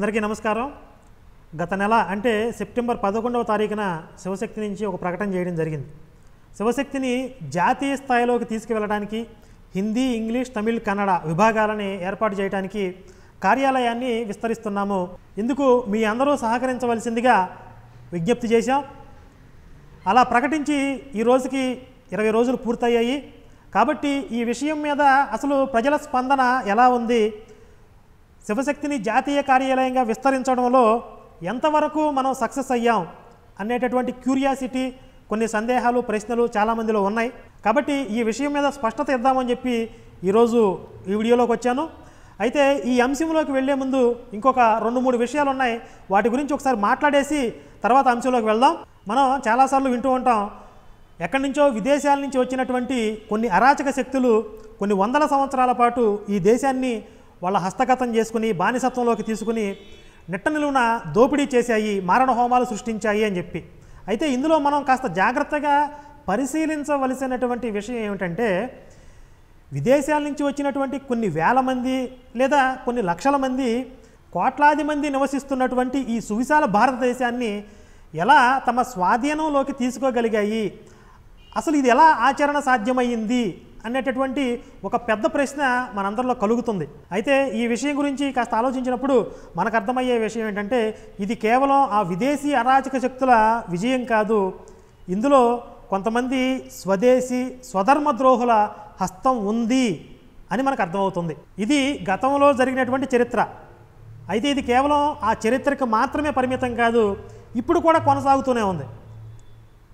అందరికీ నమస్కారం గత నెల అంటే సెప్టెంబర్ పదకొండవ తారీఖున శివశక్తి నుంచి ఒక ప్రకటన చేయడం జరిగింది శివశక్తిని జాతీయ స్థాయిలోకి తీసుకువెళ్ళడానికి హిందీ ఇంగ్లీష్ తమిళ్ కన్నడ విభాగాలని ఏర్పాటు చేయడానికి కార్యాలయాన్ని విస్తరిస్తున్నాము ఇందుకు మీ అందరూ సహకరించవలసిందిగా విజ్ఞప్తి చేశాం అలా ప్రకటించి ఈ రోజుకి ఇరవై రోజులు పూర్తయ్యాయి కాబట్టి ఈ విషయం మీద అసలు ప్రజల స్పందన ఎలా ఉంది శివశక్తిని జాతీయ కార్యాలయంగా విస్తరించడంలో ఎంతవరకు మనం సక్సెస్ అయ్యాం అనేటటువంటి క్యూరియాసిటీ కొన్ని సందేహాలు ప్రశ్నలు చాలామందిలో ఉన్నాయి కాబట్టి ఈ విషయం మీద స్పష్టత ఇద్దామని చెప్పి ఈరోజు ఈ వీడియోలోకి వచ్చాను అయితే ఈ అంశంలోకి వెళ్లే ముందు ఇంకొక రెండు మూడు విషయాలు ఉన్నాయి వాటి గురించి ఒకసారి మాట్లాడేసి తర్వాత అంశంలోకి వెళ్దాం మనం చాలాసార్లు వింటూ ఉంటాం ఎక్కడి నుంచో విదేశాల నుంచి వచ్చినటువంటి కొన్ని అరాచక శక్తులు కొన్ని వందల సంవత్సరాల పాటు ఈ దేశాన్ని వాళ్ళ హస్తగతం చేసుకుని బానిసత్వంలోకి తీసుకుని నిట్ట నిలువున దోపిడీ చేశాయి మారణ హోమాలు సృష్టించాయి అని చెప్పి అయితే ఇందులో మనం కాస్త జాగ్రత్తగా పరిశీలించవలసినటువంటి విషయం ఏమిటంటే విదేశాల నుంచి వచ్చినటువంటి కొన్ని వేల మంది లేదా కొన్ని లక్షల మంది కోట్లాది మంది నివసిస్తున్నటువంటి ఈ సువిశాల భారతదేశాన్ని ఎలా తమ స్వాధీనంలోకి తీసుకోగలిగాయి అసలు ఇది ఎలా ఆచరణ సాధ్యమైంది అనేటటువంటి ఒక పెద్ద ప్రశ్న మనందరిలో కలుగుతుంది అయితే ఈ విషయం గురించి కాస్త ఆలోచించినప్పుడు మనకు అర్థమయ్యే విషయం ఏంటంటే ఇది కేవలం ఆ విదేశీ అరాచక శక్తుల విజయం కాదు ఇందులో కొంతమంది స్వదేశీ స్వధర్మ ద్రోహుల హస్తం ఉంది అని మనకు అర్థమవుతుంది ఇది గతంలో జరిగినటువంటి చరిత్ర అయితే ఇది కేవలం ఆ చరిత్రకు మాత్రమే పరిమితం కాదు ఇప్పుడు కూడా కొనసాగుతూనే ఉంది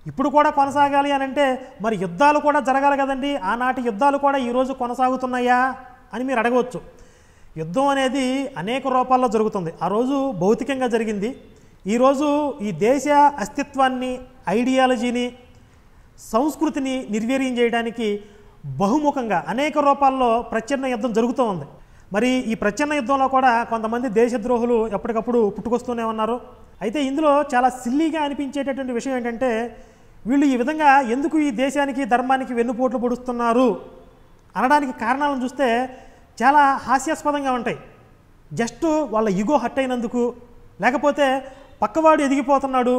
ఇప్పుడు కూడా కొనసాగాలి అని అంటే మరి యుద్ధాలు కూడా జరగాలి కదండి ఆనాటి యుద్ధాలు కూడా ఈరోజు కొనసాగుతున్నాయా అని మీరు అడగవచ్చు యుద్ధం అనేది అనేక రూపాల్లో జరుగుతుంది ఆ రోజు భౌతికంగా జరిగింది ఈరోజు ఈ దేశ అస్తిత్వాన్ని ఐడియాలజీని సంస్కృతిని నిర్వీర్యం చేయడానికి బహుముఖంగా అనేక రూపాల్లో ప్రచ్ఛన్న యుద్ధం జరుగుతూ ఉంది మరి ఈ ప్రచ్ఛన్న యుద్ధంలో కూడా కొంతమంది దేశద్రోహులు ఎప్పటికప్పుడు పుట్టుకొస్తూనే ఉన్నారు అయితే ఇందులో చాలా సిల్లీగా అనిపించేటటువంటి విషయం ఏంటంటే వీళ్ళు ఈ విధంగా ఎందుకు ఈ దేశానికి ధర్మానికి వెన్నుపోట్లు పొడుస్తున్నారు అనడానికి కారణాలను చూస్తే చాలా హాస్యాస్పదంగా ఉంటాయి జస్ట్ వాళ్ళ ఇగో హట్ అయినందుకు లేకపోతే పక్కవాడు ఎదిగిపోతున్నాడు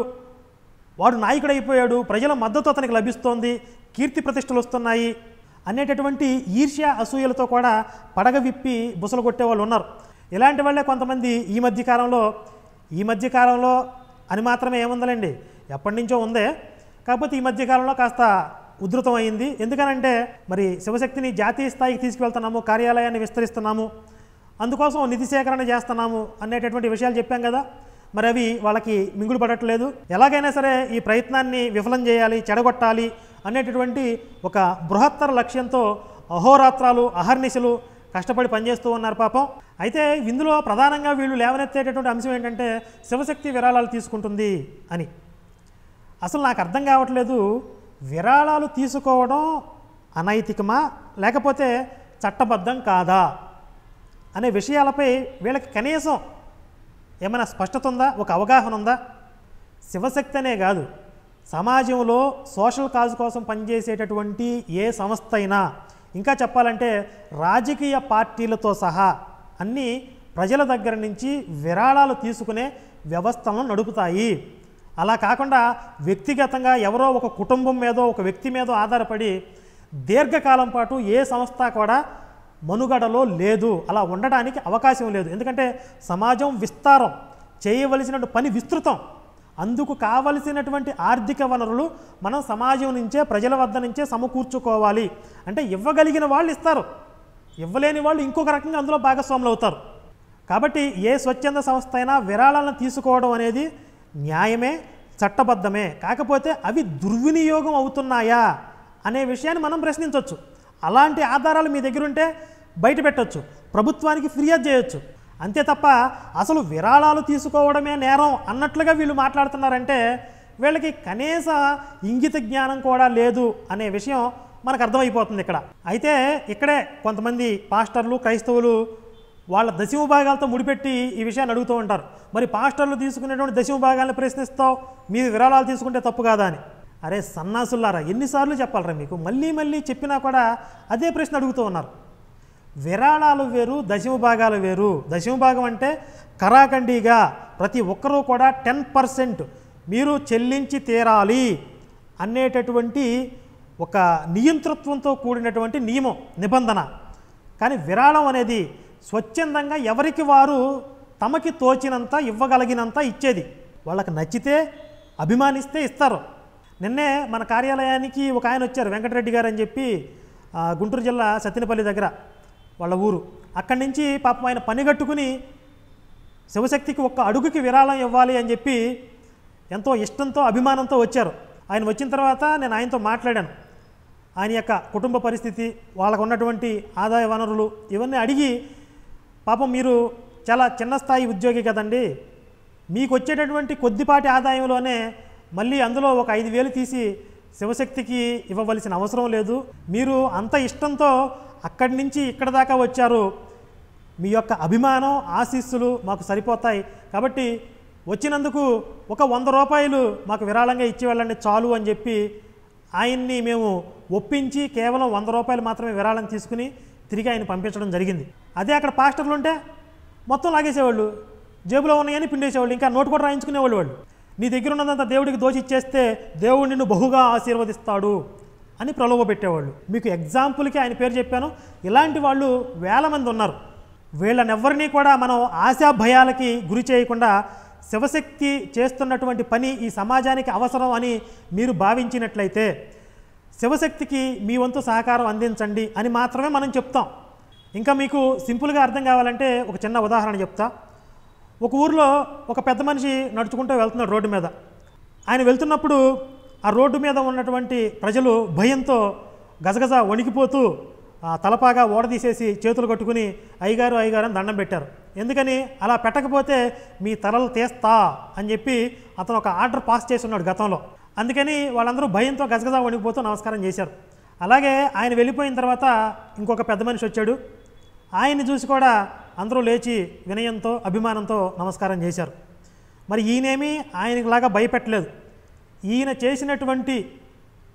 వాడు నాయకుడైపోయాడు ప్రజల మద్దతు అతనికి లభిస్తోంది కీర్తి ప్రతిష్టలు వస్తున్నాయి అనేటటువంటి ఈర్ష్య అసూయలతో కూడా పడగ విప్పి బుసలు కొట్టేవాళ్ళు ఉన్నారు ఇలాంటి వాళ్ళే కొంతమంది ఈ మధ్యకాలంలో ఈ మధ్యకాలంలో అని మాత్రమే ఏముందలండి ఎప్పటి నుంచో ఉందే కాకపోతే ఈ మధ్యకాలంలో కాస్త ఉధృతం అయింది ఎందుకనంటే మరి శివశక్తిని జాతీయ స్థాయికి తీసుకువెళ్తున్నాము కార్యాలయాన్ని విస్తరిస్తున్నాము అందుకోసం నిధి సేకరణ చేస్తున్నాము అనేటటువంటి విషయాలు చెప్పాం కదా మరి అవి వాళ్ళకి మింగుడు పడట్లేదు ఎలాగైనా సరే ఈ ప్రయత్నాన్ని విఫలం చేయాలి చెడగొట్టాలి అనేటటువంటి ఒక బృహత్తర లక్ష్యంతో అహోరాత్రాలు అహర్నిశలు కష్టపడి పనిచేస్తూ ఉన్నారు పాపం అయితే ఇందులో ప్రధానంగా వీళ్ళు లేవనెత్తేటటువంటి అంశం ఏంటంటే శివశక్తి విరాళాలు తీసుకుంటుంది అని అసలు నాకు అర్థం కావట్లేదు విరాళాలు తీసుకోవడం అనైతికమా లేకపోతే చట్టబద్ధం కాదా అనే విషయాలపై వీళ్ళకి కనీసం ఏమైనా స్పష్టత ఉందా ఒక అవగాహన ఉందా శివశక్తి కాదు సమాజంలో సోషల్ కాజ్ కోసం పనిచేసేటటువంటి ఏ సంస్థ అయినా ఇంకా చెప్పాలంటే రాజకీయ పార్టీలతో సహా అన్నీ ప్రజల దగ్గర నుంచి విరాళాలు తీసుకునే వ్యవస్థలను నడుపుతాయి అలా కాకుండా వ్యక్తిగతంగా ఎవరో ఒక కుటుంబం మీదో ఒక వ్యక్తి మీదో ఆధారపడి దీర్ఘకాలం పాటు ఏ సంస్థ కూడా మనుగడలో లేదు అలా ఉండడానికి అవకాశం లేదు ఎందుకంటే సమాజం విస్తారం చేయవలసిన పని విస్తృతం అందుకు కావలసినటువంటి ఆర్థిక వనరులు మనం సమాజం నుంచే ప్రజల వద్ద నుంచే సమకూర్చుకోవాలి అంటే ఇవ్వగలిగిన వాళ్ళు ఇస్తారు ఇవ్వలేని వాళ్ళు ఇంకొక రకంగా అందులో భాగస్వాములు అవుతారు కాబట్టి ఏ స్వచ్ఛంద సంస్థ అయినా విరాళాలను తీసుకోవడం అనేది న్యాయమే చట్టబద్ధమే కాకపోతే అవి దుర్వినియోగం అవుతున్నాయా అనే విషయాన్ని మనం ప్రశ్నించవచ్చు అలాంటి ఆధారాలు మీ దగ్గర ఉంటే బయట పెట్టవచ్చు ప్రభుత్వానికి ఫిర్యాదు చేయొచ్చు అంతే తప్ప అసలు విరాళాలు తీసుకోవడమే నేరం అన్నట్లుగా వీళ్ళు మాట్లాడుతున్నారంటే వీళ్ళకి కనీస ఇంగిత జ్ఞానం కూడా లేదు అనే విషయం మనకు అర్థమైపోతుంది ఇక్కడ అయితే ఇక్కడే కొంతమంది పాస్టర్లు క్రైస్తవులు వాళ్ళ దశమ భాగాలతో ముడిపెట్టి ఈ విషయాన్ని అడుగుతూ ఉంటారు మరి పాస్టర్లు తీసుకునేటువంటి దశమ భాగాలను ప్రశ్నిస్తావు మీ విరాళాలు తీసుకుంటే తప్పు కాదా అని అరే సన్నాసుల్లారా ఎన్నిసార్లు చెప్పాలరా మీకు మళ్ళీ మళ్ళీ చెప్పినా కూడా అదే ప్రశ్న అడుగుతూ ఉన్నారు విరాళాలు వేరు దశమ భాగాలు వేరు దశమ భాగం అంటే కరాఖండిగా ప్రతి ఒక్కరూ కూడా టెన్ పర్సెంట్ మీరు చెల్లించి తీరాలి అనేటటువంటి ఒక నియంతృత్వంతో కూడినటువంటి నియమం నిబంధన కానీ విరాళం అనేది స్వచ్ఛందంగా ఎవరికి వారు తమకి తోచినంత ఇవ్వగలిగినంత ఇచ్చేది వాళ్ళకి నచ్చితే అభిమానిస్తే ఇస్తారు నిన్నే మన కార్యాలయానికి ఒక ఆయన వచ్చారు వెంకటరెడ్డి గారు అని చెప్పి గుంటూరు జిల్లా సత్తినపల్లి దగ్గర వాళ్ళ ఊరు అక్కడి నుంచి పాపం ఆయన పనిగట్టుకుని శివశక్తికి ఒక్క అడుగుకి విరాళం ఇవ్వాలి అని చెప్పి ఎంతో ఇష్టంతో అభిమానంతో వచ్చారు ఆయన వచ్చిన తర్వాత నేను ఆయనతో మాట్లాడాను ఆయన యొక్క కుటుంబ పరిస్థితి వాళ్ళకు ఉన్నటువంటి ఆదాయ వనరులు ఇవన్నీ అడిగి పాపం మీరు చాలా చిన్న స్థాయి ఉద్యోగి కదండి మీకు వచ్చేటటువంటి కొద్దిపాటి ఆదాయంలోనే మళ్ళీ అందులో ఒక ఐదు వేలు తీసి శివశక్తికి ఇవ్వవలసిన అవసరం లేదు మీరు అంత ఇష్టంతో అక్కడి నుంచి ఇక్కడ దాకా వచ్చారు మీ యొక్క అభిమానం ఆశీస్సులు మాకు సరిపోతాయి కాబట్టి వచ్చినందుకు ఒక వంద రూపాయలు మాకు విరాళంగా ఇచ్చి వెళ్ళండి చాలు అని చెప్పి ఆయన్ని మేము ఒప్పించి కేవలం వంద రూపాయలు మాత్రమే విరాళం తీసుకుని తిరిగి ఆయన పంపించడం జరిగింది అదే అక్కడ పాస్టర్లు ఉంటే మొత్తం లాగేసేవాళ్ళు జేబులో ఉన్నాయని పిండేసేవాళ్ళు ఇంకా నోటు కూడా రాయించుకునేవాళ్ళు వాళ్ళు నీ దగ్గర ఉన్నదంత దేవుడికి ఇచ్చేస్తే దేవుడు నిన్ను బహుగా ఆశీర్వదిస్తాడు అని ప్రలోభ పెట్టేవాళ్ళు మీకు ఎగ్జాంపుల్కి ఆయన పేరు చెప్పాను ఇలాంటి వాళ్ళు వేల మంది ఉన్నారు వీళ్ళనెవ్వరినీ కూడా మనం ఆశాభయాలకి గురి చేయకుండా శివశక్తి చేస్తున్నటువంటి పని ఈ సమాజానికి అవసరం అని మీరు భావించినట్లయితే శివశక్తికి మీ వంతు సహకారం అందించండి అని మాత్రమే మనం చెప్తాం ఇంకా మీకు సింపుల్గా అర్థం కావాలంటే ఒక చిన్న ఉదాహరణ చెప్తా ఒక ఊర్లో ఒక పెద్ద మనిషి నడుచుకుంటూ వెళ్తున్నాడు రోడ్డు మీద ఆయన వెళ్తున్నప్పుడు ఆ రోడ్డు మీద ఉన్నటువంటి ప్రజలు భయంతో గజగజ వణికిపోతూ తలపాగా ఓడదీసేసి చేతులు కట్టుకుని అయ్యగారు అయ్యగారు అని దండం పెట్టారు ఎందుకని అలా పెట్టకపోతే మీ తలలు తీస్తా అని చెప్పి అతను ఒక ఆర్డర్ పాస్ చేసి ఉన్నాడు గతంలో అందుకని వాళ్ళందరూ భయంతో గజగజా వణిగిపోతూ నమస్కారం చేశారు అలాగే ఆయన వెళ్ళిపోయిన తర్వాత ఇంకొక పెద్ద మనిషి వచ్చాడు ఆయన్ని చూసి కూడా అందరూ లేచి వినయంతో అభిమానంతో నమస్కారం చేశారు మరి ఈయనేమీ ఆయనలాగా భయపెట్టలేదు ఈయన చేసినటువంటి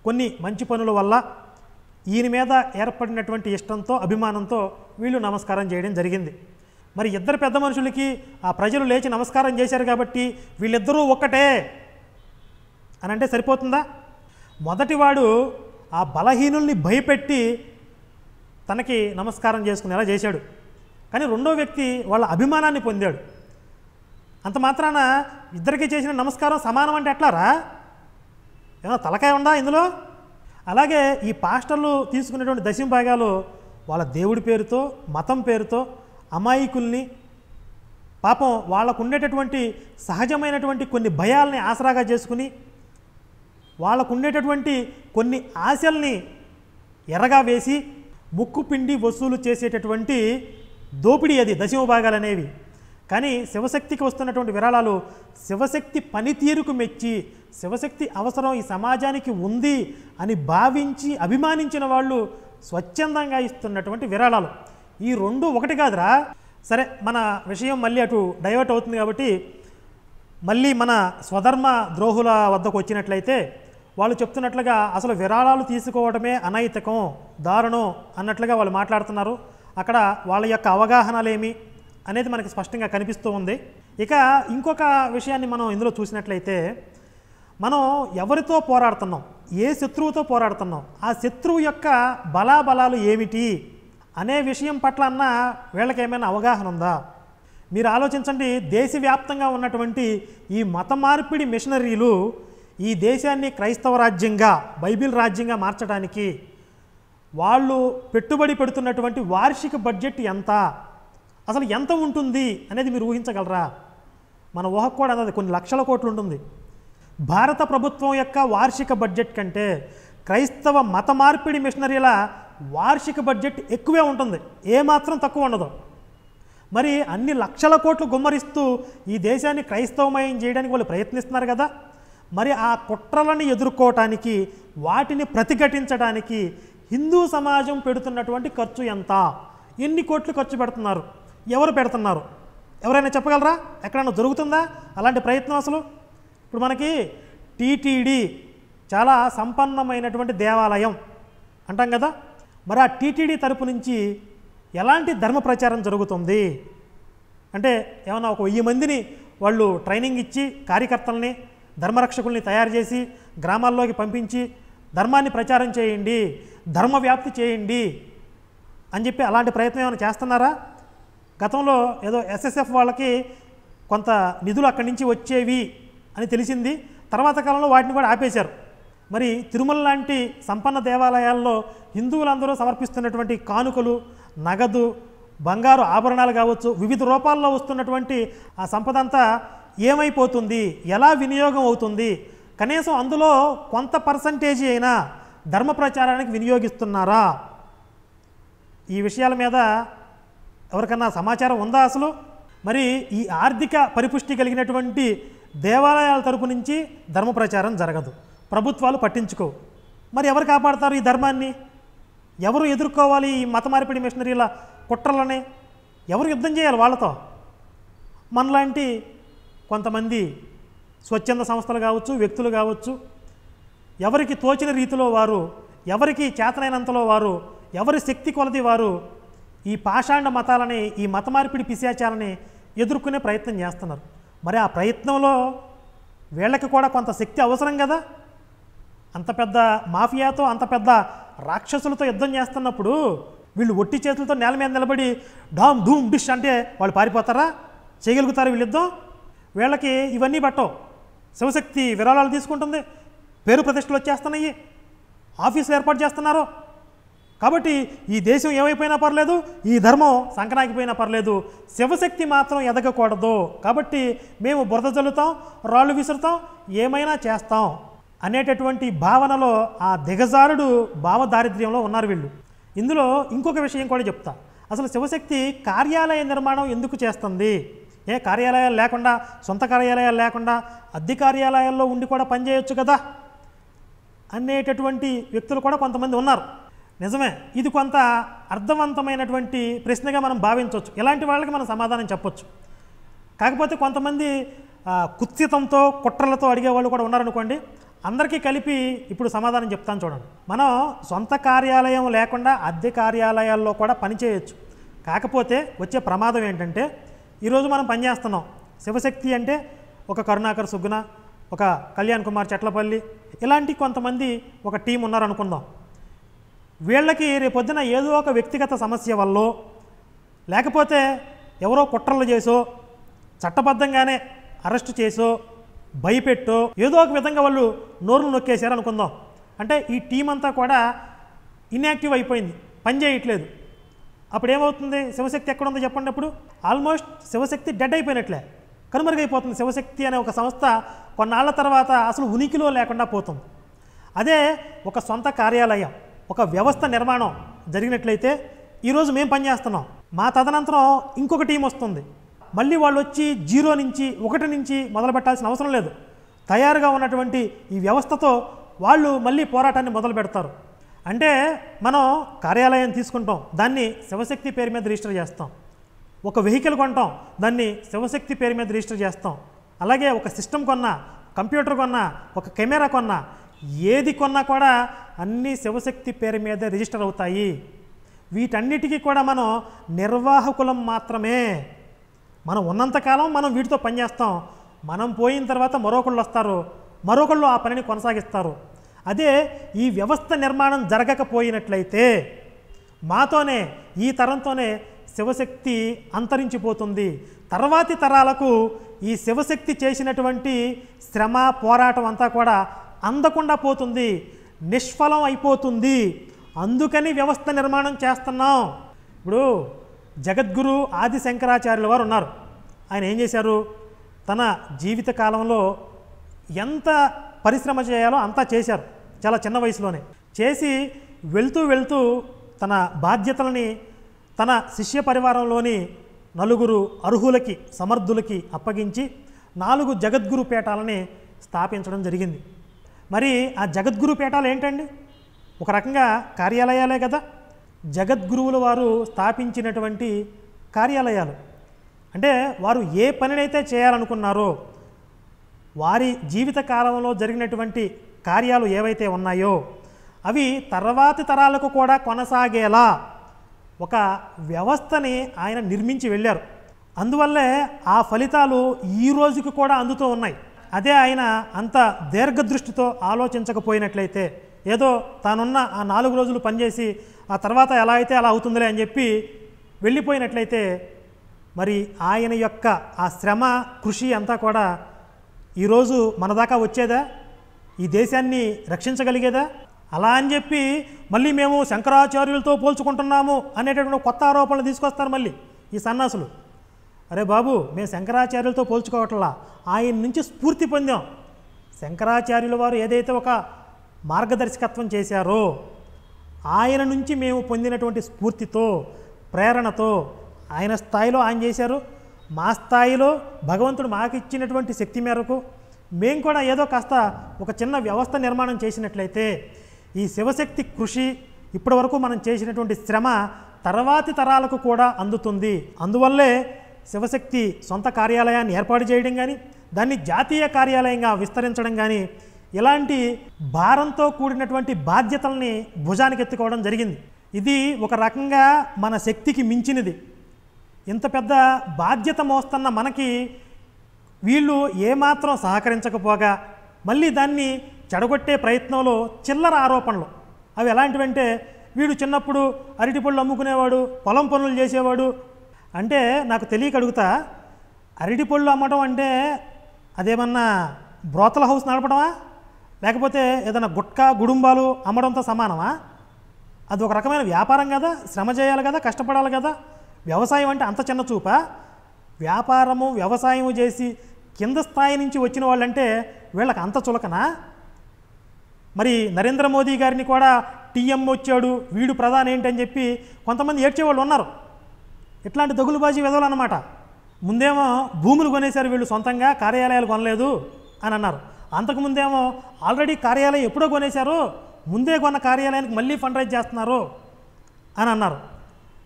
కొన్ని మంచి పనుల వల్ల ఈయన మీద ఏర్పడినటువంటి ఇష్టంతో అభిమానంతో వీళ్ళు నమస్కారం చేయడం జరిగింది మరి ఇద్దరు పెద్ద మనుషులకి ఆ ప్రజలు లేచి నమస్కారం చేశారు కాబట్టి వీళ్ళిద్దరూ ఒక్కటే అని అంటే సరిపోతుందా మొదటివాడు ఆ బలహీనుల్ని భయపెట్టి తనకి నమస్కారం చేసుకునేలా చేశాడు కానీ రెండో వ్యక్తి వాళ్ళ అభిమానాన్ని పొందాడు అంత మాత్రాన ఇద్దరికి చేసిన నమస్కారం సమానం అంటే ఎట్లారా ఏమో తలకాయ ఉందా ఇందులో అలాగే ఈ పాస్టర్లు తీసుకునేటువంటి దశింభాగాలు వాళ్ళ దేవుడి పేరుతో మతం పేరుతో అమాయకుల్ని పాపం వాళ్ళకు ఉండేటటువంటి సహజమైనటువంటి కొన్ని భయాల్ని ఆసరాగా చేసుకుని వాళ్ళకు ఉండేటటువంటి కొన్ని ఆశల్ని ఎర్రగా వేసి ముక్కు పిండి వసూలు చేసేటటువంటి దోపిడీ అది దశమభాగాలు అనేవి కానీ శివశక్తికి వస్తున్నటువంటి విరాళాలు శివశక్తి పనితీరుకు మెచ్చి శివశక్తి అవసరం ఈ సమాజానికి ఉంది అని భావించి అభిమానించిన వాళ్ళు స్వచ్ఛందంగా ఇస్తున్నటువంటి విరాళాలు ఈ రెండు ఒకటి కాదురా సరే మన విషయం మళ్ళీ అటు డైవర్ట్ అవుతుంది కాబట్టి మళ్ళీ మన స్వధర్మ ద్రోహుల వద్దకు వచ్చినట్లయితే వాళ్ళు చెప్తున్నట్లుగా అసలు విరాళాలు తీసుకోవడమే అనైతికం దారుణం అన్నట్లుగా వాళ్ళు మాట్లాడుతున్నారు అక్కడ వాళ్ళ యొక్క అవగాహనలేమి అనేది మనకి స్పష్టంగా కనిపిస్తూ ఉంది ఇక ఇంకొక విషయాన్ని మనం ఇందులో చూసినట్లయితే మనం ఎవరితో పోరాడుతున్నాం ఏ శత్రువుతో పోరాడుతున్నాం ఆ శత్రువు యొక్క బలాబలాలు ఏమిటి అనే విషయం పట్ల అన్న వీళ్ళకేమైనా అవగాహన ఉందా మీరు ఆలోచించండి దేశవ్యాప్తంగా ఉన్నటువంటి ఈ మత మార్పిడి మిషనరీలు ఈ దేశాన్ని క్రైస్తవ రాజ్యంగా బైబిల్ రాజ్యంగా మార్చడానికి వాళ్ళు పెట్టుబడి పెడుతున్నటువంటి వార్షిక బడ్జెట్ ఎంత అసలు ఎంత ఉంటుంది అనేది మీరు ఊహించగలరా మన ఊహ కూడా అన్నది కొన్ని లక్షల కోట్లు ఉంటుంది భారత ప్రభుత్వం యొక్క వార్షిక బడ్జెట్ కంటే క్రైస్తవ మత మార్పిడి మిషనరీల వార్షిక బడ్జెట్ ఎక్కువే ఉంటుంది ఏమాత్రం తక్కువ ఉండదు మరి అన్ని లక్షల కోట్లు గుమ్మరిస్తూ ఈ దేశాన్ని క్రైస్తవమయం చేయడానికి వాళ్ళు ప్రయత్నిస్తున్నారు కదా మరి ఆ కుట్రలను ఎదుర్కోవటానికి వాటిని ప్రతిఘటించడానికి హిందూ సమాజం పెడుతున్నటువంటి ఖర్చు ఎంత ఎన్ని కోట్లు ఖర్చు పెడుతున్నారు ఎవరు పెడుతున్నారు ఎవరైనా చెప్పగలరా ఎక్కడైనా జరుగుతుందా అలాంటి ప్రయత్నం అసలు ఇప్పుడు మనకి టీటీడీ చాలా సంపన్నమైనటువంటి దేవాలయం అంటాం కదా మరి ఆ టీటీడీ తరపు నుంచి ఎలాంటి ధర్మ ప్రచారం జరుగుతుంది అంటే ఏమైనా ఒక వెయ్యి మందిని వాళ్ళు ట్రైనింగ్ ఇచ్చి కార్యకర్తల్ని ధర్మరక్షకుల్ని తయారు చేసి గ్రామాల్లోకి పంపించి ధర్మాన్ని ప్రచారం చేయండి ధర్మ వ్యాప్తి చేయండి అని చెప్పి అలాంటి ప్రయత్నం ఏమైనా చేస్తున్నారా గతంలో ఏదో ఎస్ఎస్ఎఫ్ వాళ్ళకి కొంత నిధులు అక్కడి నుంచి వచ్చేవి అని తెలిసింది తర్వాత కాలంలో వాటిని కూడా ఆపేశారు మరి తిరుమల లాంటి సంపన్న దేవాలయాల్లో హిందువులందరూ సమర్పిస్తున్నటువంటి కానుకలు నగదు బంగారు ఆభరణాలు కావచ్చు వివిధ రూపాల్లో వస్తున్నటువంటి ఆ సంపద అంతా ఏమైపోతుంది ఎలా వినియోగం అవుతుంది కనీసం అందులో కొంత పర్సంటేజీ అయినా ధర్మ ప్రచారానికి వినియోగిస్తున్నారా ఈ విషయాల మీద ఎవరికన్నా సమాచారం ఉందా అసలు మరి ఈ ఆర్థిక పరిపుష్టి కలిగినటువంటి దేవాలయాల తరపు నుంచి ధర్మ ప్రచారం జరగదు ప్రభుత్వాలు పట్టించుకో మరి ఎవరు కాపాడతారు ఈ ధర్మాన్ని ఎవరు ఎదుర్కోవాలి ఈ మత మార్పిడి మిషనరీల కుట్రలని ఎవరు యుద్ధం చేయాలి వాళ్ళతో మనలాంటి కొంతమంది స్వచ్ఛంద సంస్థలు కావచ్చు వ్యక్తులు కావచ్చు ఎవరికి తోచిన రీతిలో వారు ఎవరికి చేతనైనంతలో వారు ఎవరి శక్తి కొలది వారు ఈ పాషాండ మతాలని ఈ మత మార్పిడి పిశాచాలని ఎదుర్కొనే ప్రయత్నం చేస్తున్నారు మరి ఆ ప్రయత్నంలో వీళ్ళకి కూడా కొంత శక్తి అవసరం కదా అంత పెద్ద మాఫియాతో అంత పెద్ద రాక్షసులతో యుద్ధం చేస్తున్నప్పుడు వీళ్ళు ఒట్టి చేతులతో నేల మీద నిలబడి డామ్ ధూమ్ డిష్ అంటే వాళ్ళు పారిపోతారా చేయగలుగుతారు వీళ్ళిద్దం వీళ్ళకి ఇవన్నీ పట్టవు శివశక్తి విరాళాలు తీసుకుంటుంది పేరు ప్రతిష్టలు వచ్చేస్తున్నాయి ఆఫీసులు ఏర్పాటు చేస్తున్నారు కాబట్టి ఈ దేశం ఏమైపోయినా పర్లేదు ఈ ధర్మం సంకనాకిపోయినా పర్లేదు శివశక్తి మాత్రం ఎదగకూడదు కాబట్టి మేము బురద చల్లుతాం రాళ్ళు విసురుతాం ఏమైనా చేస్తాం అనేటటువంటి భావనలో ఆ దిగజారుడు భావదారిద్ర్యంలో ఉన్నారు వీళ్ళు ఇందులో ఇంకొక విషయం కూడా చెప్తా అసలు శివశక్తి కార్యాలయ నిర్మాణం ఎందుకు చేస్తుంది ఏ కార్యాలయాలు లేకుండా సొంత కార్యాలయాలు లేకుండా అద్దె కార్యాలయాల్లో ఉండి కూడా పనిచేయొచ్చు కదా అనేటటువంటి వ్యక్తులు కూడా కొంతమంది ఉన్నారు నిజమే ఇది కొంత అర్థవంతమైనటువంటి ప్రశ్నగా మనం భావించవచ్చు ఇలాంటి వాళ్ళకి మనం సమాధానం చెప్పొచ్చు కాకపోతే కొంతమంది కుత్సితంతో కుట్రలతో అడిగేవాళ్ళు కూడా ఉన్నారనుకోండి అందరికీ కలిపి ఇప్పుడు సమాధానం చెప్తాను చూడండి మనం సొంత కార్యాలయం లేకుండా అద్దె కార్యాలయాల్లో కూడా పనిచేయచ్చు కాకపోతే వచ్చే ప్రమాదం ఏంటంటే ఈరోజు మనం పనిచేస్తున్నాం శివశక్తి అంటే ఒక కరుణాకర్ సుగ్గున ఒక కళ్యాణ్ కుమార్ చెట్లపల్లి ఇలాంటి కొంతమంది ఒక టీం ఉన్నారనుకుందాం వీళ్ళకి రేపొద్దున ఏదో ఒక వ్యక్తిగత సమస్య వల్ల లేకపోతే ఎవరో కుట్రలు చేసో చట్టబద్ధంగానే అరెస్ట్ చేసో భయపెట్టో ఏదో ఒక విధంగా వాళ్ళు నోరులు నొక్కేశారు అనుకుందాం అంటే ఈ టీం అంతా కూడా ఇన్యాక్టివ్ అయిపోయింది పని చేయట్లేదు అప్పుడు ఏమవుతుంది శివశక్తి ఎక్కడ ఉందో చెప్పండి అప్పుడు ఆల్మోస్ట్ శివశక్తి డెడ్ అయిపోయినట్లే కనుమరుగైపోతుంది శివశక్తి అనే ఒక సంస్థ కొన్నాళ్ల తర్వాత అసలు ఉనికిలో లేకుండా పోతుంది అదే ఒక సొంత కార్యాలయం ఒక వ్యవస్థ నిర్మాణం జరిగినట్లయితే ఈరోజు మేము పనిచేస్తున్నాం మా తదనంతరం ఇంకొక టీం వస్తుంది మళ్ళీ వాళ్ళు వచ్చి జీరో నుంచి ఒకటి నుంచి మొదలు పెట్టాల్సిన అవసరం లేదు తయారుగా ఉన్నటువంటి ఈ వ్యవస్థతో వాళ్ళు మళ్ళీ పోరాటాన్ని మొదలు పెడతారు అంటే మనం కార్యాలయం తీసుకుంటాం దాన్ని శివశక్తి పేరు మీద రిజిస్టర్ చేస్తాం ఒక వెహికల్ కొంటాం దాన్ని శివశక్తి పేరు మీద రిజిస్టర్ చేస్తాం అలాగే ఒక సిస్టమ్ కొన్నా కంప్యూటర్ కొన్నా ఒక కెమెరా కొన్నా ఏది కొన్నా కూడా అన్నీ శివశక్తి పేరు మీద రిజిస్టర్ అవుతాయి వీటన్నిటికీ కూడా మనం నిర్వాహకులం మాత్రమే మనం ఉన్నంతకాలం మనం వీటితో పనిచేస్తాం మనం పోయిన తర్వాత మరొకళ్ళు వస్తారు మరొకళ్ళు ఆ పనిని కొనసాగిస్తారు అదే ఈ వ్యవస్థ నిర్మాణం జరగకపోయినట్లయితే మాతోనే ఈ తరంతోనే శివశక్తి అంతరించిపోతుంది తర్వాతి తరాలకు ఈ శివశక్తి చేసినటువంటి శ్రమ పోరాటం అంతా కూడా అందకుండా పోతుంది నిష్ఫలం అయిపోతుంది అందుకని వ్యవస్థ నిర్మాణం చేస్తున్నాం ఇప్పుడు జగద్గురు ఆది శంకరాచార్యుల వారు ఉన్నారు ఆయన ఏం చేశారు తన జీవిత కాలంలో ఎంత పరిశ్రమ చేయాలో అంతా చేశారు చాలా చిన్న వయసులోనే చేసి వెళ్తూ వెళ్తూ తన బాధ్యతలని తన శిష్య పరివారంలోని నలుగురు అర్హులకి సమర్థులకి అప్పగించి నాలుగు జగద్గురు పీఠాలని స్థాపించడం జరిగింది మరి ఆ జగద్గురు పీఠాలు ఏంటండి ఒక రకంగా కార్యాలయాలే కదా జగద్గురువుల వారు స్థాపించినటువంటి కార్యాలయాలు అంటే వారు ఏ పనినైతే చేయాలనుకున్నారో వారి జీవిత కాలంలో జరిగినటువంటి కార్యాలు ఏవైతే ఉన్నాయో అవి తర్వాతి తరాలకు కూడా కొనసాగేలా ఒక వ్యవస్థని ఆయన నిర్మించి వెళ్ళారు అందువల్లే ఆ ఫలితాలు ఈ రోజుకి కూడా అందుతూ ఉన్నాయి అదే ఆయన అంత దీర్ఘదృష్టితో ఆలోచించకపోయినట్లయితే ఏదో తానున్న ఆ నాలుగు రోజులు పనిచేసి ఆ తర్వాత ఎలా అయితే అలా అవుతుందిలే అని చెప్పి వెళ్ళిపోయినట్లయితే మరి ఆయన యొక్క ఆ శ్రమ కృషి అంతా కూడా ఈరోజు మన దాకా వచ్చేదా ఈ దేశాన్ని రక్షించగలిగేదా అలా అని చెప్పి మళ్ళీ మేము శంకరాచార్యులతో పోల్చుకుంటున్నాము అనేటటువంటి కొత్త ఆరోపణలు తీసుకొస్తారు మళ్ళీ ఈ సన్నాసులు అరే బాబు మేము శంకరాచార్యులతో పోల్చుకోవట్లా ఆయన నుంచి స్ఫూర్తి పొందాం శంకరాచార్యుల వారు ఏదైతే ఒక మార్గదర్శకత్వం చేశారో ఆయన నుంచి మేము పొందినటువంటి స్ఫూర్తితో ప్రేరణతో ఆయన స్థాయిలో ఆయన చేశారు మా స్థాయిలో భగవంతుడు మాకు ఇచ్చినటువంటి శక్తి మేరకు మేము కూడా ఏదో కాస్త ఒక చిన్న వ్యవస్థ నిర్మాణం చేసినట్లయితే ఈ శివశక్తి కృషి ఇప్పటి వరకు మనం చేసినటువంటి శ్రమ తర్వాతి తరాలకు కూడా అందుతుంది అందువల్లే శివశక్తి సొంత కార్యాలయాన్ని ఏర్పాటు చేయడం కానీ దాన్ని జాతీయ కార్యాలయంగా విస్తరించడం కానీ ఇలాంటి భారంతో కూడినటువంటి బాధ్యతల్ని భుజానికి ఎత్తుకోవడం జరిగింది ఇది ఒక రకంగా మన శక్తికి మించినది ఇంత పెద్ద బాధ్యత మోస్తున్న మనకి వీళ్ళు ఏమాత్రం సహకరించకపోగా మళ్ళీ దాన్ని చెడగొట్టే ప్రయత్నంలో చిల్లర ఆరోపణలు అవి ఎలాంటివంటే వీడు చిన్నప్పుడు అరటిపళ్ళు అమ్ముకునేవాడు పొలం పనులు చేసేవాడు అంటే నాకు తెలియక అడుగుతా అరటిపళ్ళు అమ్మటం అంటే అదేమన్నా బ్రోతల హౌస్ నడపడమా లేకపోతే ఏదైనా గుట్కా గుడుంబాలు అమ్మడంతో సమానమా అది ఒక రకమైన వ్యాపారం కదా శ్రమ చేయాలి కదా కష్టపడాలి కదా వ్యవసాయం అంటే అంత చిన్న చూప వ్యాపారము వ్యవసాయము చేసి కింద స్థాయి నుంచి వచ్చిన వాళ్ళంటే వీళ్ళకి అంత చులకనా మరి నరేంద్ర మోదీ గారిని కూడా టీఎం వచ్చాడు వీడు ప్రధాని ఏంటని చెప్పి కొంతమంది ఏడ్చేవాళ్ళు ఉన్నారు ఇట్లాంటి దగులుబాజీ విధవులు అనమాట ముందేమో భూములు కొనేశారు వీళ్ళు సొంతంగా కార్యాలయాలు కొనలేదు అని అన్నారు అంతకుముందేమో ఆల్రెడీ కార్యాలయం ఎప్పుడో కొనేశారు ముందే కొన్న కార్యాలయానికి మళ్ళీ ఫండ్ రైజ్ చేస్తున్నారు అని అన్నారు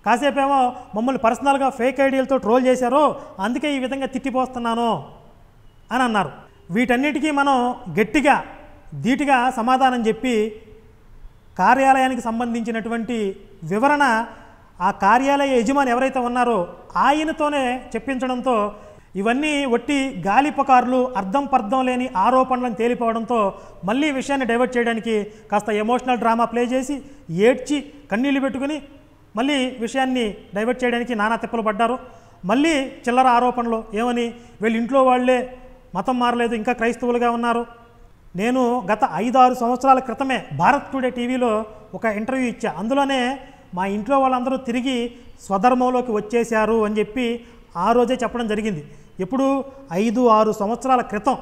కాసేపేమో మమ్మల్ని పర్సనల్గా ఫేక్ ఐడియాలతో ట్రోల్ చేశారు అందుకే ఈ విధంగా తిట్టిపోస్తున్నాను అని అన్నారు వీటన్నిటికీ మనం గట్టిగా ధీటుగా సమాధానం చెప్పి కార్యాలయానికి సంబంధించినటువంటి వివరణ ఆ కార్యాలయ యజమాని ఎవరైతే ఉన్నారో ఆయనతోనే చెప్పించడంతో ఇవన్నీ ఒట్టి గాలిపకారులు అర్థం పర్థం లేని ఆరోపణలను తేలిపోవడంతో మళ్ళీ విషయాన్ని డైవర్ట్ చేయడానికి కాస్త ఎమోషనల్ డ్రామా ప్లే చేసి ఏడ్చి కన్నీళ్లు పెట్టుకుని మళ్ళీ విషయాన్ని డైవర్ట్ చేయడానికి నానా తిప్పలు పడ్డారు మళ్ళీ చిల్లర ఆరోపణలు ఏమని వీళ్ళు ఇంట్లో వాళ్ళే మతం మారలేదు ఇంకా క్రైస్తవులుగా ఉన్నారు నేను గత ఐదు ఆరు సంవత్సరాల క్రితమే భారత్ టుడే టీవీలో ఒక ఇంటర్వ్యూ ఇచ్చా అందులోనే మా ఇంట్లో వాళ్ళందరూ తిరిగి స్వధర్మంలోకి వచ్చేశారు అని చెప్పి ఆ రోజే చెప్పడం జరిగింది ఎప్పుడు ఐదు ఆరు సంవత్సరాల క్రితం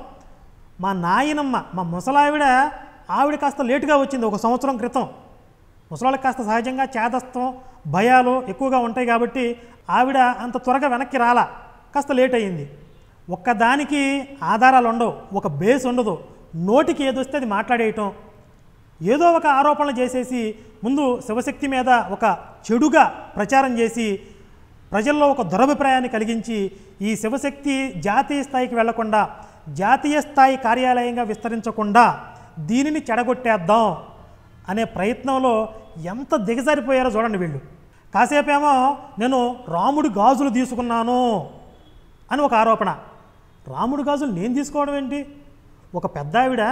మా నాయనమ్మ మా ముసలావిడ ఆవిడ కాస్త లేటుగా వచ్చింది ఒక సంవత్సరం క్రితం ముసలాళ్ళకి కాస్త సహజంగా చేదస్తం భయాలు ఎక్కువగా ఉంటాయి కాబట్టి ఆవిడ అంత త్వరగా వెనక్కి రాలా కాస్త లేట్ అయ్యింది ఒక్కదానికి ఆధారాలు ఉండవు ఒక బేస్ ఉండదు నోటికి ఏదొస్తే అది మాట్లాడేయటం ఏదో ఒక ఆరోపణలు చేసేసి ముందు శివశక్తి మీద ఒక చెడుగా ప్రచారం చేసి ప్రజల్లో ఒక దురభిప్రాయాన్ని కలిగించి ఈ శివశక్తి జాతీయ స్థాయికి వెళ్లకుండా జాతీయ స్థాయి కార్యాలయంగా విస్తరించకుండా దీనిని చెడగొట్టేద్దాం అనే ప్రయత్నంలో ఎంత దిగజారిపోయారో చూడండి వీళ్ళు కాసేపేమో నేను రాముడి గాజులు తీసుకున్నాను అని ఒక ఆరోపణ రాముడి గాజులు నేను తీసుకోవడం ఏంటి ఒక పెద్ద ఆవిడ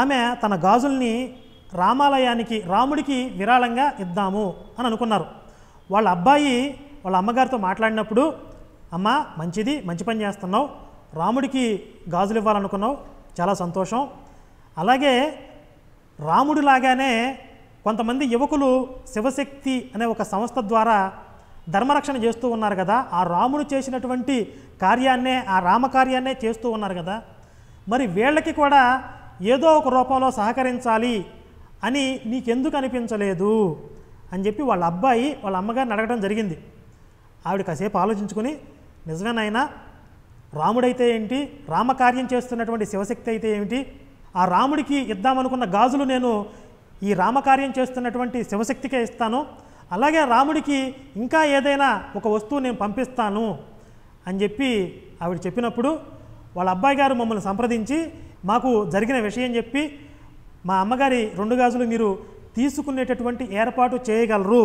ఆమె తన గాజుల్ని రామాలయానికి రాముడికి విరాళంగా ఇద్దాము అని అనుకున్నారు వాళ్ళ అబ్బాయి వాళ్ళ అమ్మగారితో మాట్లాడినప్పుడు అమ్మ మంచిది మంచి పని చేస్తున్నావు రాముడికి గాజులు ఇవ్వాలనుకున్నావు చాలా సంతోషం అలాగే రాముడిలాగానే కొంతమంది యువకులు శివశక్తి అనే ఒక సంస్థ ద్వారా ధర్మరక్షణ చేస్తూ ఉన్నారు కదా ఆ రాముడు చేసినటువంటి కార్యాన్నే ఆ రామకార్యాన్నే చేస్తూ ఉన్నారు కదా మరి వీళ్ళకి కూడా ఏదో ఒక రూపంలో సహకరించాలి అని నీకెందుకు అనిపించలేదు అని చెప్పి వాళ్ళ అబ్బాయి వాళ్ళ అమ్మగారిని అడగడం జరిగింది ఆవిడ కాసేపు ఆలోచించుకుని నిజమేనైనా రాముడైతే ఏంటి రామకార్యం చేస్తున్నటువంటి శివశక్తి అయితే ఏమిటి ఆ రాముడికి ఇద్దామనుకున్న గాజులు నేను ఈ రామకార్యం చేస్తున్నటువంటి శివశక్తికే ఇస్తాను అలాగే రాముడికి ఇంకా ఏదైనా ఒక వస్తువు నేను పంపిస్తాను అని చెప్పి ఆవిడ చెప్పినప్పుడు వాళ్ళ అబ్బాయి గారు మమ్మల్ని సంప్రదించి మాకు జరిగిన విషయం చెప్పి మా అమ్మగారి రెండు గాజులు మీరు తీసుకునేటటువంటి ఏర్పాటు చేయగలరు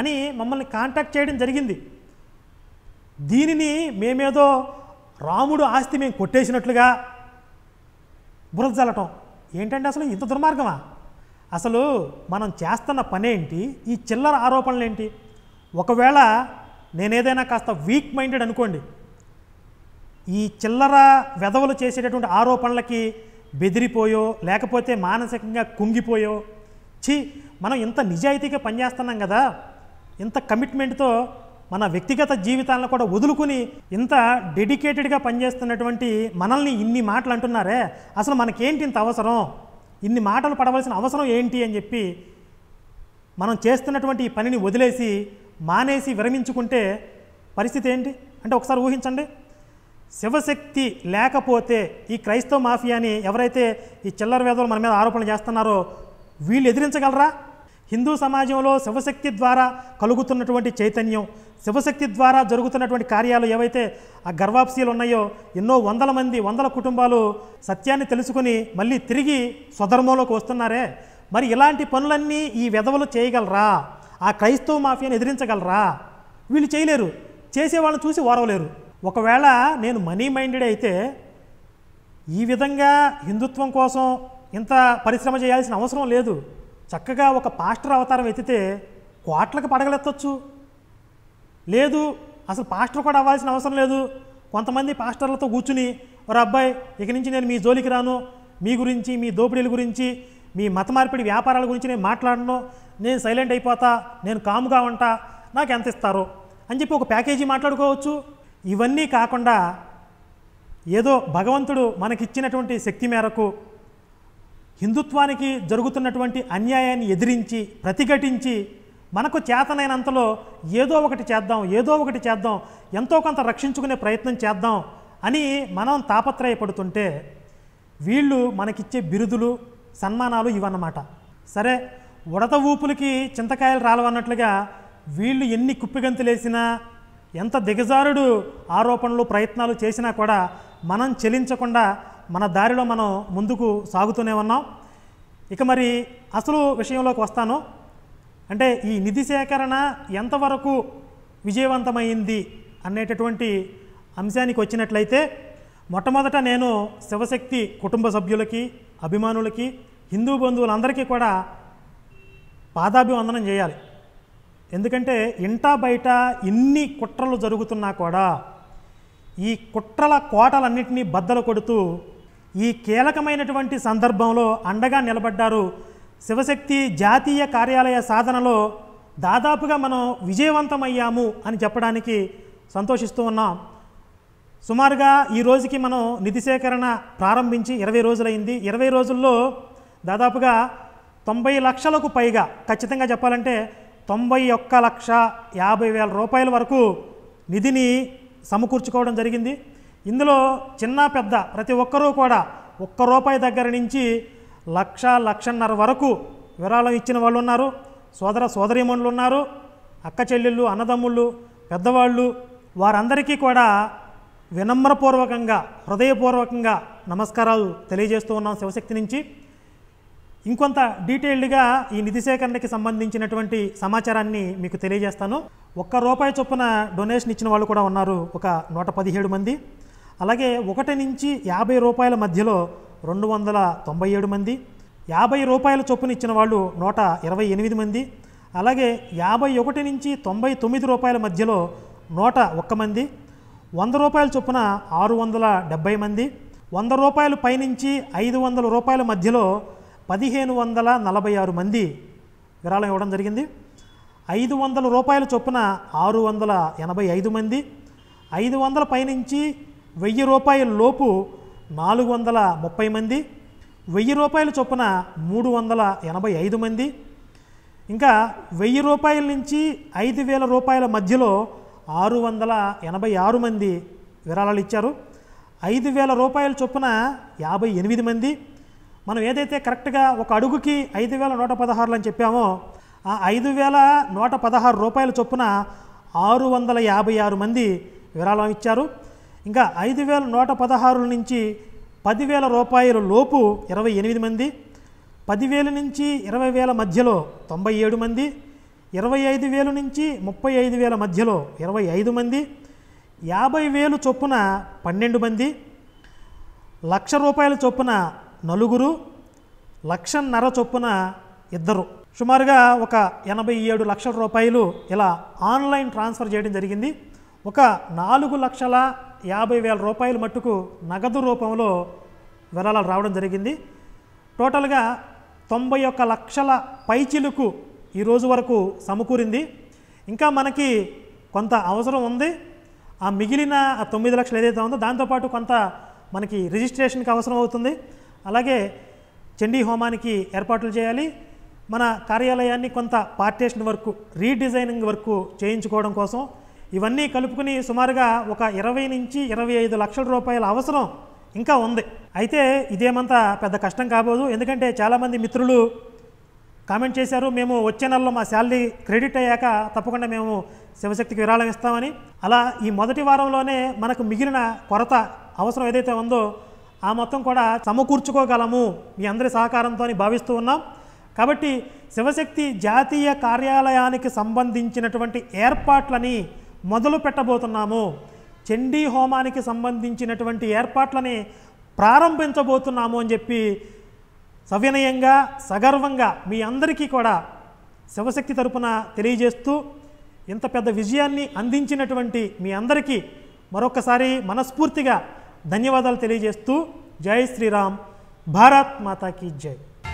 అని మమ్మల్ని కాంటాక్ట్ చేయడం జరిగింది దీనిని మేమేదో రాముడు ఆస్తి మేము కొట్టేసినట్లుగా బురద జల్లటం ఏంటంటే అసలు ఇంత దుర్మార్గమా అసలు మనం చేస్తున్న పనేంటి ఈ చిల్లర ఆరోపణలు ఏంటి ఒకవేళ నేనేదైనా కాస్త వీక్ మైండెడ్ అనుకోండి ఈ చిల్లర వెధవలు చేసేటటువంటి ఆరోపణలకి బెదిరిపోయో లేకపోతే మానసికంగా కుంగిపోయో ఛీ మనం ఇంత నిజాయితీగా పనిచేస్తున్నాం కదా ఇంత కమిట్మెంట్తో మన వ్యక్తిగత జీవితాలను కూడా వదులుకుని ఇంత డెడికేటెడ్గా పనిచేస్తున్నటువంటి మనల్ని ఇన్ని మాటలు అంటున్నారే అసలు మనకేంటి ఇంత అవసరం ఇన్ని మాటలు పడవలసిన అవసరం ఏంటి అని చెప్పి మనం చేస్తున్నటువంటి ఈ పనిని వదిలేసి మానేసి విరమించుకుంటే పరిస్థితి ఏంటి అంటే ఒకసారి ఊహించండి శివశక్తి లేకపోతే ఈ క్రైస్తవ మాఫియాని ఎవరైతే ఈ చిల్లర వేదవులు మన మీద ఆరోపణలు చేస్తున్నారో వీళ్ళు ఎదిరించగలరా హిందూ సమాజంలో శివశక్తి ద్వారా కలుగుతున్నటువంటి చైతన్యం శివశక్తి ద్వారా జరుగుతున్నటువంటి కార్యాలు ఏవైతే ఆ గర్వాప్సీలు ఉన్నాయో ఎన్నో వందల మంది వందల కుటుంబాలు సత్యాన్ని తెలుసుకుని మళ్ళీ తిరిగి స్వధర్మంలోకి వస్తున్నారే మరి ఇలాంటి పనులన్నీ ఈ విధవలు చేయగలరా ఆ క్రైస్తవ మాఫియాను ఎదిరించగలరా వీళ్ళు చేయలేరు చేసేవాళ్ళని చూసి ఓరవలేరు ఒకవేళ నేను మనీ మైండెడ్ అయితే ఈ విధంగా హిందుత్వం కోసం ఇంత పరిశ్రమ చేయాల్సిన అవసరం లేదు చక్కగా ఒక పాస్టర్ అవతారం ఎత్తితే కోట్లకు పడగలెత్తచ్చు లేదు అసలు పాస్టర్ కూడా అవ్వాల్సిన అవసరం లేదు కొంతమంది పాస్టర్లతో కూర్చుని ఒక అబ్బాయి ఇక నుంచి నేను మీ జోలికి రాను మీ గురించి మీ దోపిడీల గురించి మీ మత మార్పిడి వ్యాపారాల గురించి నేను మాట్లాడను నేను సైలెంట్ అయిపోతా నేను కాముగా ఉంటా నాకు ఎంత ఇస్తారో అని చెప్పి ఒక ప్యాకేజీ మాట్లాడుకోవచ్చు ఇవన్నీ కాకుండా ఏదో భగవంతుడు మనకిచ్చినటువంటి శక్తి మేరకు హిందుత్వానికి జరుగుతున్నటువంటి అన్యాయాన్ని ఎదిరించి ప్రతిఘటించి మనకు చేతనైనంతలో ఏదో ఒకటి చేద్దాం ఏదో ఒకటి చేద్దాం ఎంతో కొంత రక్షించుకునే ప్రయత్నం చేద్దాం అని మనం తాపత్రయపడుతుంటే వీళ్ళు మనకిచ్చే బిరుదులు సన్మానాలు ఇవన్నమాట సరే ఉడత ఊపులకి చింతకాయలు రాలవన్నట్లుగా వీళ్ళు ఎన్ని కుప్పిగంతులేసినా ఎంత దిగజారుడు ఆరోపణలు ప్రయత్నాలు చేసినా కూడా మనం చెలించకుండా మన దారిలో మనం ముందుకు సాగుతూనే ఉన్నాం ఇక మరి అసలు విషయంలోకి వస్తాను అంటే ఈ నిధి సేకరణ ఎంతవరకు విజయవంతమైంది అనేటటువంటి అంశానికి వచ్చినట్లయితే మొట్టమొదట నేను శివశక్తి కుటుంబ సభ్యులకి అభిమానులకి హిందూ బంధువులందరికీ కూడా పాదాభివందనం చేయాలి ఎందుకంటే ఇంటా బయట ఇన్ని కుట్రలు జరుగుతున్నా కూడా ఈ కుట్రల కోటలన్నింటినీ బద్దలు కొడుతూ ఈ కీలకమైనటువంటి సందర్భంలో అండగా నిలబడ్డారు శివశక్తి జాతీయ కార్యాలయ సాధనలో దాదాపుగా మనం విజయవంతమయ్యాము అని చెప్పడానికి సంతోషిస్తూ ఉన్నాం సుమారుగా ఈ రోజుకి మనం నిధి సేకరణ ప్రారంభించి ఇరవై రోజులైంది ఇరవై రోజుల్లో దాదాపుగా తొంభై లక్షలకు పైగా ఖచ్చితంగా చెప్పాలంటే తొంభై ఒక్క లక్ష యాభై వేల రూపాయల వరకు నిధిని సమకూర్చుకోవడం జరిగింది ఇందులో చిన్న పెద్ద ప్రతి ఒక్కరూ కూడా ఒక్క రూపాయి దగ్గర నుంచి లక్ష లక్షన్నర వరకు విరాళం ఇచ్చిన వాళ్ళు ఉన్నారు సోదర సోదరీమణులు ఉన్నారు అక్క చెల్లెళ్ళు అన్నదమ్ముళ్ళు పెద్దవాళ్ళు వారందరికీ కూడా వినమ్రపూర్వకంగా హృదయపూర్వకంగా నమస్కారాలు తెలియజేస్తూ ఉన్నాం శివశక్తి నుంచి ఇంకొంత డీటెయిల్డ్గా ఈ నిధి సేకరణకి సంబంధించినటువంటి సమాచారాన్ని మీకు తెలియజేస్తాను ఒక్క రూపాయి చొప్పున డొనేషన్ ఇచ్చిన వాళ్ళు కూడా ఉన్నారు ఒక నూట పదిహేడు మంది అలాగే ఒకటి నుంచి యాభై రూపాయల మధ్యలో రెండు వందల తొంభై ఏడు మంది యాభై రూపాయల చొప్పున ఇచ్చిన వాళ్ళు నూట ఇరవై ఎనిమిది మంది అలాగే యాభై ఒకటి నుంచి తొంభై తొమ్మిది రూపాయల మధ్యలో నూట ఒక్క మంది వంద రూపాయల చొప్పున ఆరు వందల డెబ్బై మంది వంద రూపాయల పైనుంచి ఐదు వందల రూపాయల మధ్యలో పదిహేను వందల నలభై ఆరు మంది విరాళం ఇవ్వడం జరిగింది ఐదు వందల రూపాయల చొప్పున ఆరు వందల ఎనభై ఐదు మంది ఐదు వందల పైనుంచి వెయ్యి రూపాయల లోపు నాలుగు వందల ముప్పై మంది వెయ్యి రూపాయల చొప్పున మూడు వందల ఎనభై ఐదు మంది ఇంకా వెయ్యి రూపాయల నుంచి ఐదు వేల రూపాయల మధ్యలో ఆరు వందల ఎనభై ఆరు మంది విరాళాలు ఇచ్చారు ఐదు వేల రూపాయల చొప్పున యాభై ఎనిమిది మంది మనం ఏదైతే కరెక్ట్గా ఒక అడుగుకి ఐదు వేల నూట పదహారులు అని చెప్పామో ఆ ఐదు వేల నూట పదహారు రూపాయల చొప్పున ఆరు వందల యాభై ఆరు మంది విరాళం ఇచ్చారు ఇంకా ఐదు వేల నూట పదహారు నుంచి పదివేల రూపాయల లోపు ఇరవై ఎనిమిది మంది పదివేల నుంచి ఇరవై వేల మధ్యలో తొంభై ఏడు మంది ఇరవై ఐదు వేలు నుంచి ముప్పై ఐదు వేల మధ్యలో ఇరవై ఐదు మంది యాభై వేలు చొప్పున పన్నెండు మంది లక్ష రూపాయల చొప్పున నలుగురు లక్షన్నర చొప్పున ఇద్దరు సుమారుగా ఒక ఎనభై ఏడు లక్షల రూపాయలు ఇలా ఆన్లైన్ ట్రాన్స్ఫర్ చేయడం జరిగింది ఒక నాలుగు లక్షల యాభై వేల రూపాయల మట్టుకు నగదు రూపంలో విరాళాలు రావడం జరిగింది టోటల్గా తొంభై ఒక్క లక్షల పైచిలుకు ఈరోజు వరకు సమకూరింది ఇంకా మనకి కొంత అవసరం ఉంది ఆ మిగిలిన ఆ తొమ్మిది లక్షలు ఏదైతే ఉందో దాంతోపాటు కొంత మనకి రిజిస్ట్రేషన్కి అవసరం అవుతుంది అలాగే చండీ హోమానికి ఏర్పాట్లు చేయాలి మన కార్యాలయాన్ని కొంత పార్టేషన్ వర్క్ రీడిజైనింగ్ వర్క్ చేయించుకోవడం కోసం ఇవన్నీ కలుపుకుని సుమారుగా ఒక ఇరవై నుంచి ఇరవై ఐదు లక్షల రూపాయల అవసరం ఇంకా ఉంది అయితే ఇదేమంత పెద్ద కష్టం కాబోదు ఎందుకంటే చాలామంది మిత్రులు కామెంట్ చేశారు మేము వచ్చే నెలలో మా శాలరీ క్రెడిట్ అయ్యాక తప్పకుండా మేము శివశక్తికి విరాళం ఇస్తామని అలా ఈ మొదటి వారంలోనే మనకు మిగిలిన కొరత అవసరం ఏదైతే ఉందో ఆ మొత్తం కూడా సమకూర్చుకోగలము మీ అందరి సహకారంతో భావిస్తూ ఉన్నాం కాబట్టి శివశక్తి జాతీయ కార్యాలయానికి సంబంధించినటువంటి ఏర్పాట్లని మొదలు పెట్టబోతున్నాము చండీ హోమానికి సంబంధించినటువంటి ఏర్పాట్లని ప్రారంభించబోతున్నాము అని చెప్పి సవినయంగా సగర్వంగా మీ అందరికీ కూడా శివశక్తి తరపున తెలియజేస్తూ ఇంత పెద్ద విజయాన్ని అందించినటువంటి మీ అందరికీ మరొకసారి మనస్ఫూర్తిగా ధన్యవాదాలు తెలియజేస్తూ జై శ్రీరామ్ భారత్ మాతాకి జై